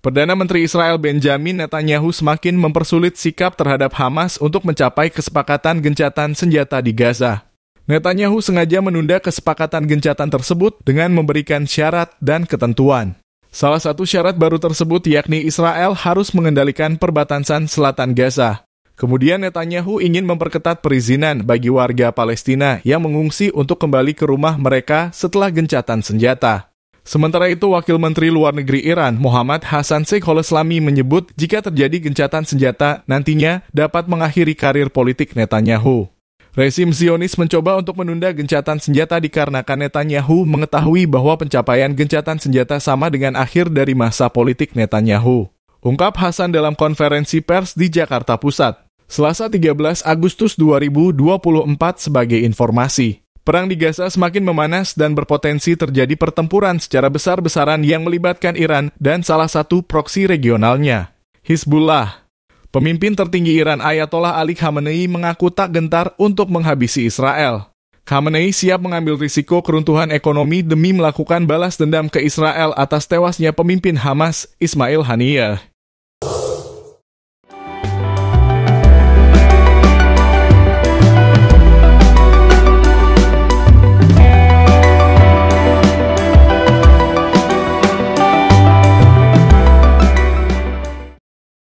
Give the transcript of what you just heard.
Perdana Menteri Israel Benjamin Netanyahu semakin mempersulit sikap terhadap Hamas untuk mencapai kesepakatan gencatan senjata di Gaza. Netanyahu sengaja menunda kesepakatan gencatan tersebut dengan memberikan syarat dan ketentuan. Salah satu syarat baru tersebut yakni Israel harus mengendalikan perbatasan selatan Gaza. Kemudian Netanyahu ingin memperketat perizinan bagi warga Palestina yang mengungsi untuk kembali ke rumah mereka setelah gencatan senjata. Sementara itu, Wakil Menteri Luar Negeri Iran, Muhammad Hasan Holeslami menyebut jika terjadi gencatan senjata, nantinya dapat mengakhiri karir politik Netanyahu. Resim Zionis mencoba untuk menunda gencatan senjata dikarenakan Netanyahu mengetahui bahwa pencapaian gencatan senjata sama dengan akhir dari masa politik Netanyahu. Ungkap Hasan dalam konferensi pers di Jakarta Pusat. Selasa 13 Agustus 2024 sebagai informasi. Perang di Gaza semakin memanas dan berpotensi terjadi pertempuran secara besar-besaran yang melibatkan Iran dan salah satu proksi regionalnya, Hizbullah. Pemimpin tertinggi Iran Ayatollah Ali Khamenei mengaku tak gentar untuk menghabisi Israel. Khamenei siap mengambil risiko keruntuhan ekonomi demi melakukan balas dendam ke Israel atas tewasnya pemimpin Hamas, Ismail Haniyeh.